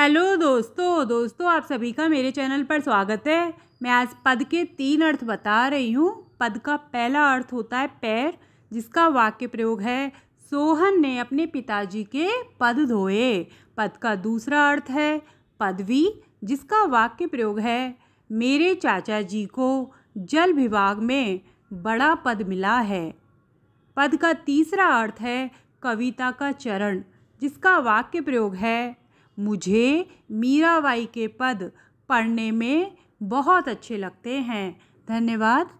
hello दोस्तों दोस्तों आप सभी का मेरे चैनल पर स्वागत है मैं आज पद के तीन अर्थ बता रही हूँ पद का पहला अर्थ होता है पैर जिसका वाक्य प्रयोग है सोहन ने अपने पिताजी के पद धोए पद का दूसरा अर्थ है पदवी जिसका वाक्य प्रयोग है मेरे चाचा जी को जल विभाग में बड़ा पद मिला है पद का तीसरा अर्थ है कविता का चरण जिसका वाक्य प्रयोग है मुझे मीराबाई के पद पढ़ने में बहुत अच्छे लगते हैं धन्यवाद